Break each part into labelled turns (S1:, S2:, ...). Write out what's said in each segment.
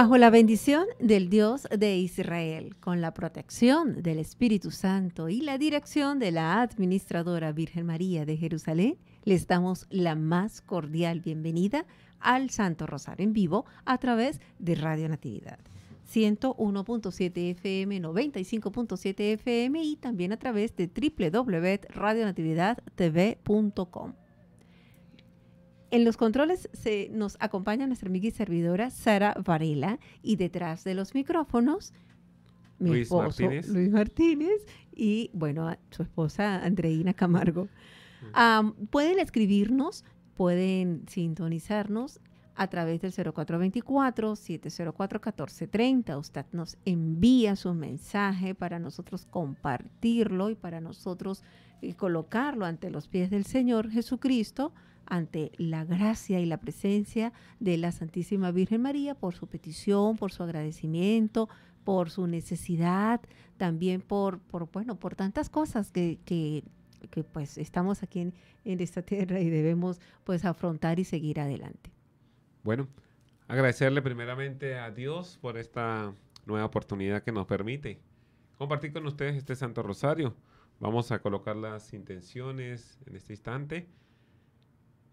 S1: bajo la bendición del Dios de Israel, con la protección del Espíritu Santo y la dirección de la Administradora Virgen María de Jerusalén, les damos la más cordial bienvenida al Santo Rosario en vivo a través de Radio Natividad. 101.7 FM, 95.7 FM y también a través de www.radionatividadtv.com. En los controles se nos acompaña nuestra amiga y servidora Sara Varela y detrás de los micrófonos
S2: mi Luis esposo Martínez. Luis
S1: Martínez y bueno, su esposa Andreina Camargo. pueden escribirnos, pueden sintonizarnos a través del 0424-704-1430. Usted nos envía su mensaje para nosotros compartirlo y para nosotros eh, colocarlo ante los pies del Señor Jesucristo ante la gracia y la presencia de la Santísima Virgen María por su petición, por su agradecimiento, por su necesidad, también por, por bueno, por tantas cosas que, que, pues estamos aquí en, esta tierra y debemos pues afrontar y seguir adelante.
S2: Bueno, agradecerle primeramente a Dios por esta nueva oportunidad que nos permite compartir con ustedes este Santo Rosario. Vamos a colocar las intenciones en este instante.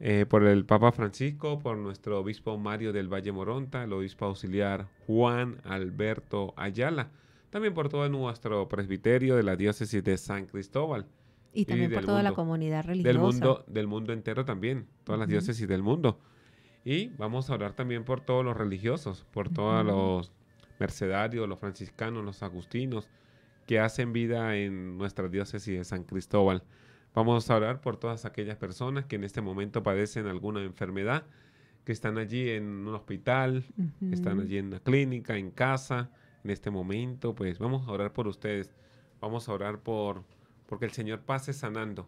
S2: Eh, por el Papa Francisco, por nuestro obispo Mario del Valle Moronta, el obispo auxiliar Juan Alberto Ayala, también por todo nuestro presbiterio de la diócesis de San Cristóbal. Y, también por toda la comunidad religiosa. Del mundo, del mundo entero también, todas las diócesis del mundo. Y vamos a orar también por todos los religiosos, por todos los mercedarios, los franciscanos, los agustinos, que hacen vida en nuestra diócesis de San Cristóbal. Vamos a orar por todas aquellas personas que en este momento padecen alguna enfermedad, que están allí en un hospital, están allí en una clínica, en casa, en este momento, pues vamos a orar por ustedes. Vamos a orar por porque el Señor pase sanando.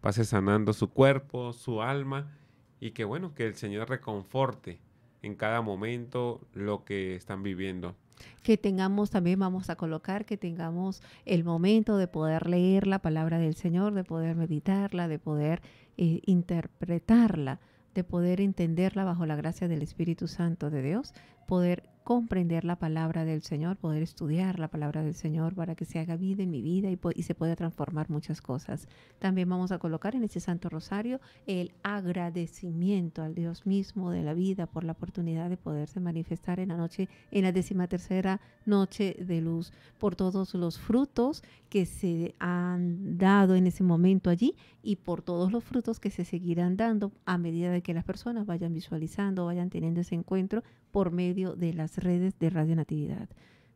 S2: Pase sanando su cuerpo, su alma y que bueno, que el Señor reconforte en cada momento lo que están viviendo
S1: que tengamos, también vamos a colocar, que tengamos el momento de poder leer la palabra del Señor, de poder meditarla, de poder eh, interpretarla, de poder entenderla bajo la gracia del Espíritu Santo de Dios, poder comprender la palabra del Señor, poder estudiar la palabra del Señor para que se haga vida en mi vida y, se pueda transformar muchas cosas. También vamos a colocar en este Santo Rosario el agradecimiento al Dios mismo de la vida por la oportunidad de poderse manifestar en la noche, en la decimatercera noche de luz, por todos los frutos que se han dado en ese momento allí y por todos los frutos que se seguirán dando a medida de que las personas vayan visualizando, vayan teniendo ese encuentro por medio de las redes de Radio Natividad.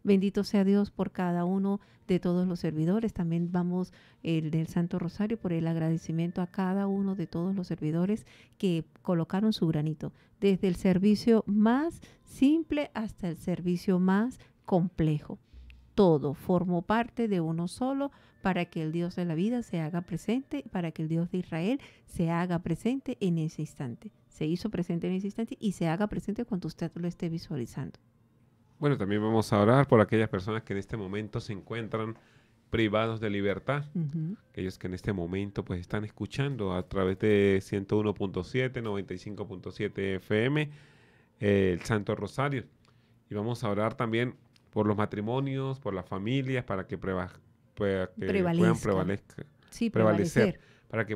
S1: Bendito sea Dios por cada uno de todos los servidores. También vamos el del Santo Rosario por el agradecimiento a cada uno de todos los servidores que colocaron su granito, desde el servicio más simple hasta el servicio más complejo. Todo formó parte de uno solo para que el Dios de la vida se haga presente, para que el Dios de Israel se haga presente en ese instante se hizo presente en ese y se haga presente cuando usted lo esté visualizando.
S2: Bueno, también vamos a orar por aquellas personas que en este momento se encuentran privados de libertad, aquellos que en este momento pues están escuchando a través de 101.7, 95.7 FM, el Santo Rosario. Y vamos a orar también por los matrimonios, por las familias, para que, para que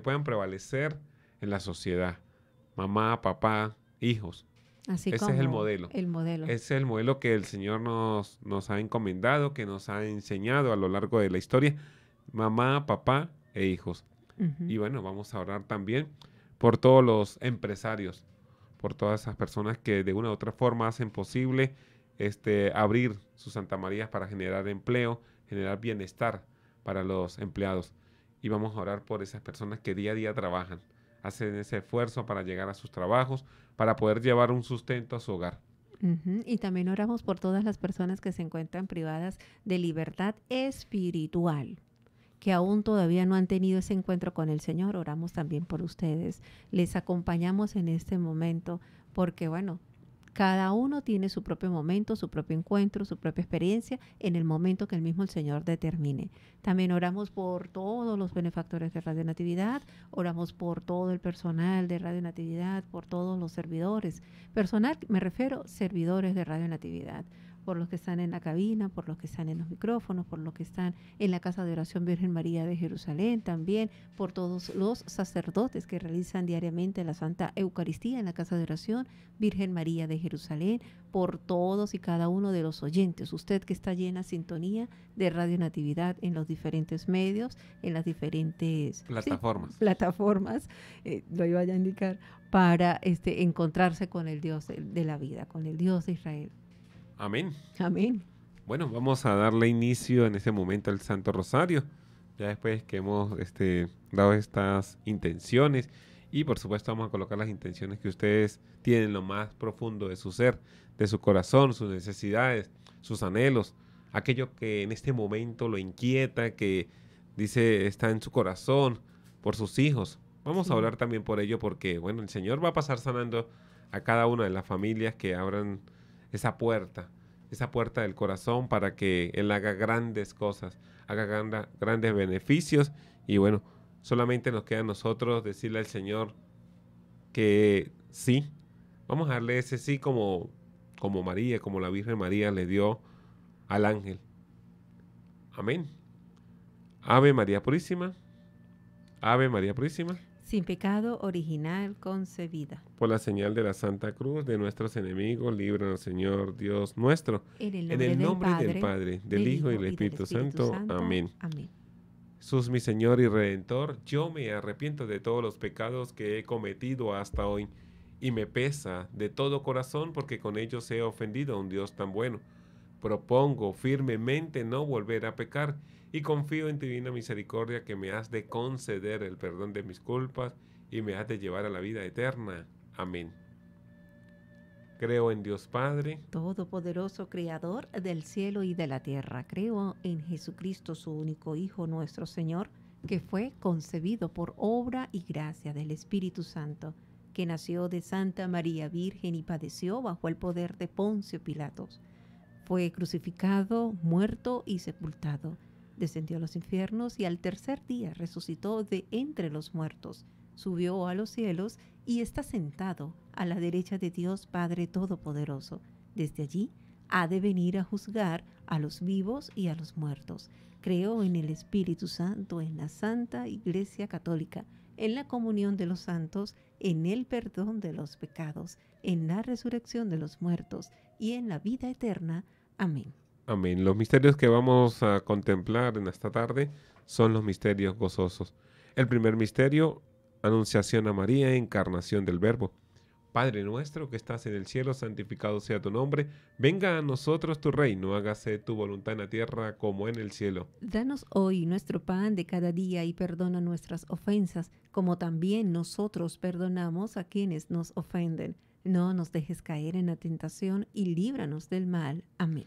S2: puedan prevalecer en la sociedad mamá, papá, hijos.
S1: Así Ese es el modelo. El modelo. Ese
S2: es el modelo que el Señor nos, ha encomendado, que nos ha enseñado a lo largo de la historia. Mamá, papá e hijos. Y bueno, vamos a orar también por todos los empresarios, por todas esas personas que de una u otra forma hacen posible este, abrir sus Santa María para generar empleo, generar bienestar para los empleados. Y vamos a orar por esas personas que día a día trabajan, hacen ese esfuerzo para llegar a sus trabajos, para poder llevar un sustento a su hogar.
S1: Y también oramos por todas las personas que se encuentran privadas de libertad espiritual, que aún todavía no han tenido ese encuentro con el Señor. Oramos también por ustedes. Les acompañamos en este momento porque, bueno, cada uno tiene su propio momento, su propio encuentro, su propia experiencia en el momento que el mismo el Señor determine. También oramos por todos los benefactores de Radio Natividad, oramos por todo el personal de Radio Natividad, por todos los servidores. Personal, me refiero, servidores de Radio Natividad por los que están en la cabina, por los que están en los micrófonos, por los que están en la Casa de Oración Virgen María de Jerusalén, también por todos los sacerdotes que realizan diariamente la Santa Eucaristía en la Casa de Oración Virgen María de Jerusalén, por todos y cada uno de los oyentes, usted que está llena sintonía de Radio Natividad en los diferentes medios, en las diferentes plataformas. plataformas, eh, lo iba a indicar, para este, encontrarse con el Dios de la vida, con el Dios de Israel. Amén. Amén.
S2: Bueno, vamos a darle inicio en este momento al Santo Rosario, ya después que hemos este, dado estas intenciones y por supuesto vamos a colocar las intenciones que ustedes tienen lo más profundo de su ser, de su corazón, sus necesidades, sus anhelos, aquello que en este momento lo inquieta, que dice está en su corazón, por sus hijos. Vamos a hablar también por ello porque, bueno, el Señor va a pasar sanando a cada una de las familias que abran esa puerta, esa puerta del corazón para que Él haga grandes cosas, haga grandes beneficios. Y bueno, solamente nos queda a nosotros decirle al Señor que sí, vamos a darle ese sí como, como María, como la Virgen María le dio al ángel. Amén. Ave María Purísima. Ave María Purísima
S1: sin pecado original concebida.
S2: Por la señal de la Santa Cruz de nuestros enemigos, al Señor Dios nuestro. En el nombre, del, Padre, del, Hijo y del Espíritu, Santo. Amén. Amén. Jesús, mi Señor y Redentor, yo me arrepiento de todos los pecados que he cometido hasta hoy y me pesa de todo corazón porque con ellos he ofendido a un Dios tan bueno. Propongo firmemente no volver a pecar y confío en tu divina misericordia que me has de conceder el perdón de mis culpas y me has de llevar a la vida eterna. Amén. Creo en Dios Padre,
S1: Todopoderoso Creador del cielo y de la tierra. Creo en Jesucristo, su único Hijo, nuestro Señor, que fue concebido por obra y gracia del Espíritu Santo, que nació de Santa María Virgen y padeció bajo el poder de Poncio Pilatos. Fue crucificado, muerto y sepultado descendió a los infiernos y al tercer día resucitó de entre los muertos, subió a los cielos y está sentado a la derecha de Dios Padre Todopoderoso. Desde allí ha de venir a juzgar a los vivos y a los muertos. Creo en el Espíritu Santo, en la Santa Iglesia Católica, en la comunión de los santos, en el perdón de los pecados, en la resurrección de los muertos y en la vida eterna. Amén.
S2: Amén. Los misterios que vamos a contemplar en esta tarde son los misterios gozosos. El primer misterio, Anunciación a María, encarnación del Verbo. Padre nuestro que estás en el cielo, santificado sea tu nombre, venga a nosotros tu reino, hágase tu voluntad en la tierra como en el cielo.
S1: Danos hoy nuestro pan de cada día y perdona nuestras ofensas, como también nosotros perdonamos a quienes nos ofenden. No nos dejes caer en la tentación y líbranos del mal. Amén.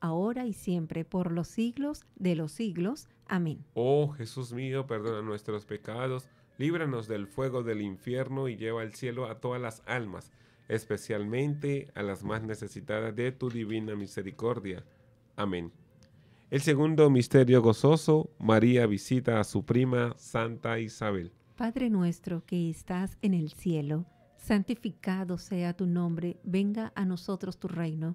S1: ahora y siempre, por los siglos de los siglos. Amén.
S2: Oh Jesús mío, perdona nuestros pecados, líbranos del fuego del infierno y lleva al cielo a todas las almas, especialmente a las más necesitadas de tu divina misericordia. Amén. El segundo misterio gozoso, María visita a su prima Santa Isabel.
S1: Padre nuestro que estás en el cielo, santificado sea tu nombre, venga a nosotros tu reino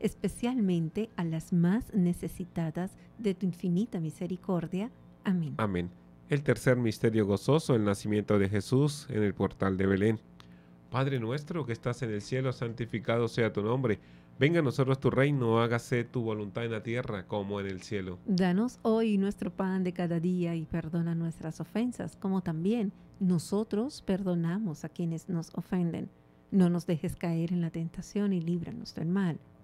S1: especialmente a las más necesitadas de tu infinita misericordia.
S2: Amén. Amén. El tercer misterio gozoso, el nacimiento de Jesús en el portal de Belén. Padre nuestro que estás en el cielo, santificado sea tu nombre. Venga a nosotros tu reino, hágase tu voluntad en la tierra como en el cielo.
S1: Danos hoy nuestro pan de cada día y perdona nuestras ofensas, como también nosotros perdonamos a quienes nos ofenden. No nos dejes caer en la tentación y líbranos del mal.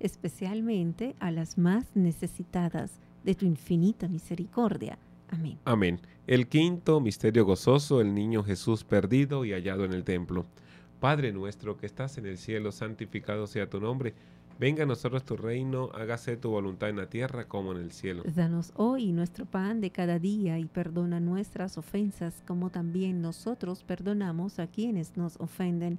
S1: especialmente a las más necesitadas de tu infinita misericordia. Amén.
S2: Amén. El quinto misterio gozoso, el niño Jesús perdido y hallado en el templo. Padre nuestro que estás en el cielo, santificado sea tu nombre. Venga a nosotros tu reino, hágase tu voluntad en la tierra como en el cielo.
S1: Danos hoy nuestro pan de cada día y perdona nuestras ofensas como también nosotros perdonamos a quienes nos ofenden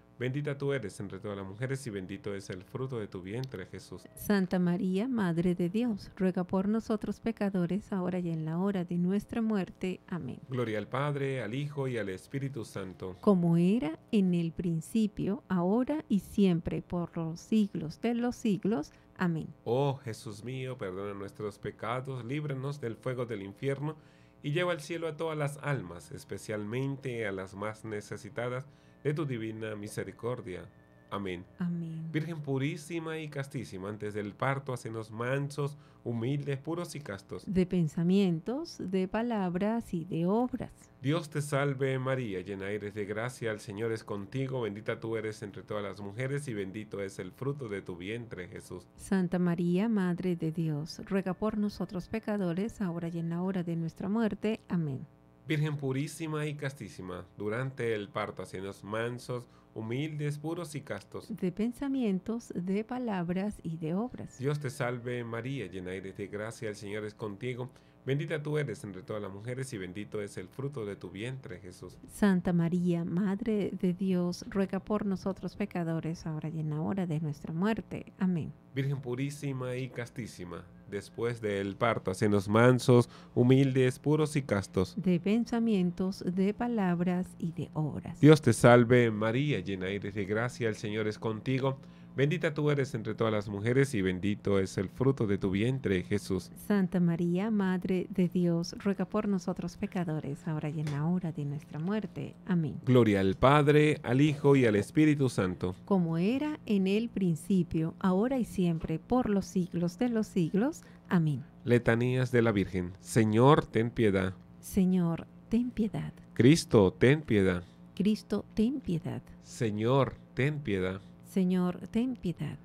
S2: Bendita tú eres entre todas las mujeres y bendito es el fruto de tu vientre, Jesús.
S1: Santa María, Madre de Dios, ruega por nosotros pecadores, ahora y en la hora de nuestra muerte. Amén.
S2: Gloria al Padre, al Hijo y al Espíritu Santo. Como
S1: era en el principio, ahora y siempre, por los siglos de los siglos. Amén.
S2: Oh Jesús mío, perdona nuestros pecados, líbranos del fuego del infierno y lleva al cielo a todas las almas, especialmente a las más necesitadas de tu divina misericordia. Amén. Amén. Virgen purísima y castísima, antes del parto, hacenos mansos, humildes, puros y castos.
S1: De pensamientos, de palabras y de obras.
S2: Dios te salve María, llena eres de gracia, el Señor es contigo, bendita tú eres entre todas las mujeres y bendito es el fruto de tu vientre, Jesús.
S1: Santa María, Madre de Dios, ruega por nosotros pecadores, ahora y en la hora de nuestra muerte. Amén.
S2: Virgen purísima y castísima, durante el parto, haciéndonos mansos, humildes, puros y castos.
S1: De pensamientos, de palabras y de obras.
S2: Dios te salve María, llena eres de gracia, el Señor es contigo. Bendita tú eres entre todas las mujeres y bendito es el fruto de tu vientre, Jesús.
S1: Santa María, Madre de Dios, ruega por nosotros pecadores, ahora y en la hora de nuestra muerte. Amén.
S2: Virgen purísima y castísima después del parto, hacenos mansos, humildes, puros y castos.
S1: De pensamientos, de palabras y de obras. Dios
S2: te salve María, llena eres de gracia, el Señor es contigo. Bendita tú eres entre todas las mujeres y bendito es el fruto de tu vientre, Jesús.
S1: Santa María, Madre de Dios, ruega por nosotros pecadores, ahora y en la hora de nuestra muerte. Amén.
S2: Gloria al Padre, al Hijo y al Espíritu Santo.
S1: Como era en el principio, ahora y siempre, por los siglos de los siglos. Amén.
S2: Letanías de la Virgen. Señor, ten piedad.
S1: Señor, ten piedad.
S2: Cristo, ten piedad.
S1: Cristo, ten piedad.
S2: Señor, ten piedad.
S1: Señor, ten piedad.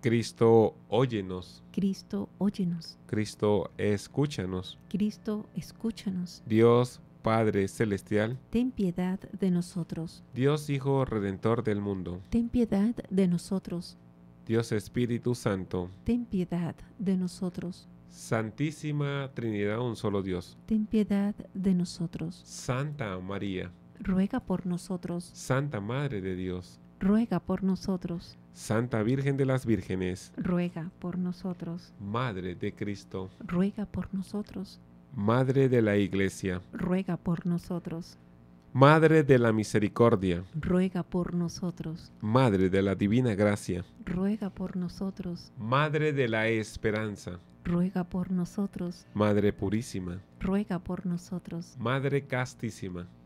S2: Cristo, óyenos.
S1: Cristo, óyenos.
S2: Cristo, escúchanos.
S1: Cristo, escúchanos.
S2: Dios, Padre Celestial,
S1: ten piedad de nosotros.
S2: Dios Hijo Redentor del mundo,
S1: ten piedad de nosotros.
S2: Dios Espíritu Santo,
S1: ten piedad de nosotros.
S2: Santísima Trinidad, un solo Dios,
S1: ten piedad de nosotros.
S2: Santa María,
S1: ruega por nosotros.
S2: Santa Madre de Dios,
S1: ruega por nosotros.
S2: Santa Virgen de las Vírgenes,
S1: ruega por nosotros.
S2: Madre de Cristo,
S1: ruega por nosotros.
S2: Madre de la Iglesia,
S1: ruega por nosotros.
S2: Madre de la Misericordia,
S1: ruega por nosotros.
S2: Madre de la Divina Gracia,
S1: ruega por nosotros.
S2: Madre de la Esperanza,
S1: ruega por nosotros.
S2: Madre Purísima,
S1: ruega por nosotros.
S2: Madre Castísima,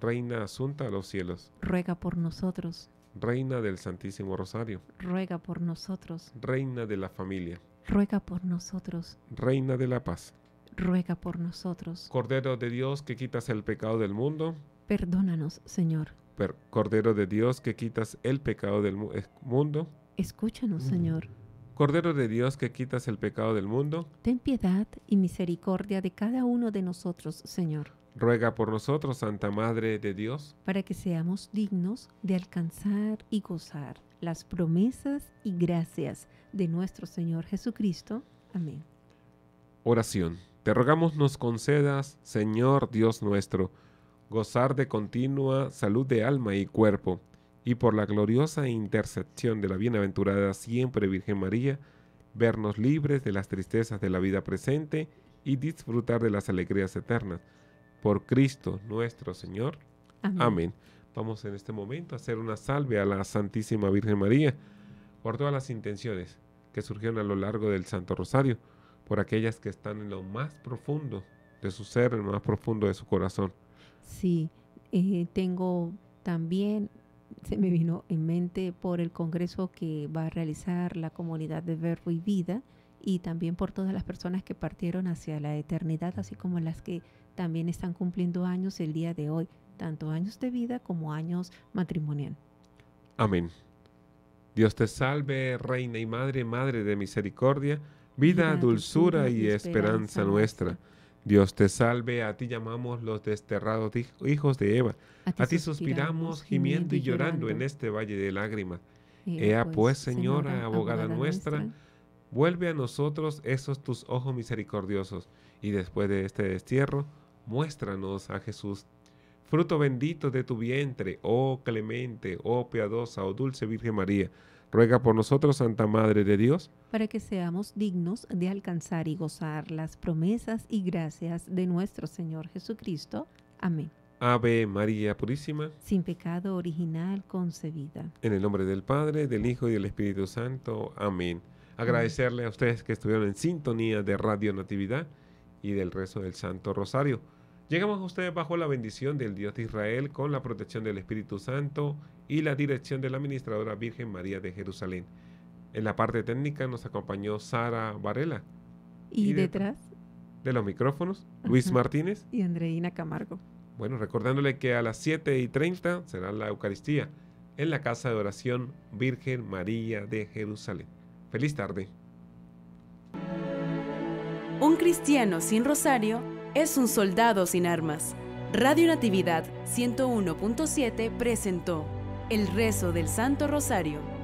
S2: Reina Asunta a los cielos,
S1: ruega por nosotros.
S2: Reina del Santísimo Rosario,
S1: ruega por nosotros.
S2: Reina de la familia,
S1: ruega por nosotros.
S2: Reina de la paz,
S1: ruega por nosotros.
S2: Cordero de Dios que quitas el pecado del mundo,
S1: perdónanos, Señor.
S2: Cordero de Dios que quitas el pecado del eh, mundo,
S1: escúchanos, mm. Señor.
S2: Cordero de Dios que quitas el pecado del mundo,
S1: ten piedad y misericordia de cada uno de nosotros, Señor
S2: ruega por nosotros, Santa Madre de Dios,
S1: para que seamos dignos de alcanzar y gozar las promesas y gracias de nuestro Señor Jesucristo. Amén.
S2: Oración. Te rogamos nos concedas, Señor Dios nuestro, gozar de continua salud de alma y cuerpo, y por la gloriosa intercepción de la bienaventurada siempre Virgen María, vernos libres de las tristezas de la vida presente y disfrutar de las alegrías eternas por Cristo nuestro Señor. Amén. Vamos en este momento a hacer una salve a la Santísima Virgen María por todas las intenciones que surgieron a lo largo del Santo Rosario, por aquellas que están en lo más profundo de su ser, en lo más profundo de su corazón.
S1: Sí, eh, tengo también, se me vino en mente por el congreso que va a realizar la comunidad de Verbo y Vida y también por todas las personas que partieron hacia la eternidad, así como las que también están cumpliendo años el día de hoy, tanto años de vida como años matrimonial.
S2: Amén. Dios te salve, Reina y Madre, Madre de Misericordia, vida, dulzura, y esperanza, nuestra. Dios te salve, a ti llamamos los desterrados hijos de Eva. A ti, suspiramos, gimiendo y llorando, en este valle de lágrimas. Ea pues, pues, señora, abogada, nuestra, vuelve a nosotros esos tus ojos misericordiosos. Y después de este destierro, muéstranos a Jesús, fruto bendito de tu vientre, oh clemente, oh piadosa, oh dulce Virgen María. Ruega por nosotros, Santa Madre de Dios,
S1: para que seamos dignos de alcanzar y gozar las promesas y gracias de nuestro Señor Jesucristo. Amén.
S2: Ave María Purísima,
S1: sin pecado original concebida.
S2: En el nombre del Padre, del Hijo y del Espíritu Santo. Amén. Agradecerle a ustedes que estuvieron en sintonía de Radio Natividad y del rezo del Santo Rosario. Llegamos a ustedes bajo la bendición del Dios de Israel, con la protección del Espíritu Santo y la dirección de la administradora Virgen María de Jerusalén. En la parte técnica nos acompañó Sara Varela.
S1: ¿Y, detrás?
S2: De, los micrófonos, Luis Martínez.
S1: Y Andreina Camargo.
S2: Bueno, recordándole que a las 7 y 30 será la Eucaristía en la Casa de Oración Virgen María de Jerusalén. Feliz tarde.
S1: Un cristiano sin rosario es un soldado sin armas. Radio Natividad 101.7 presentó El rezo del Santo Rosario.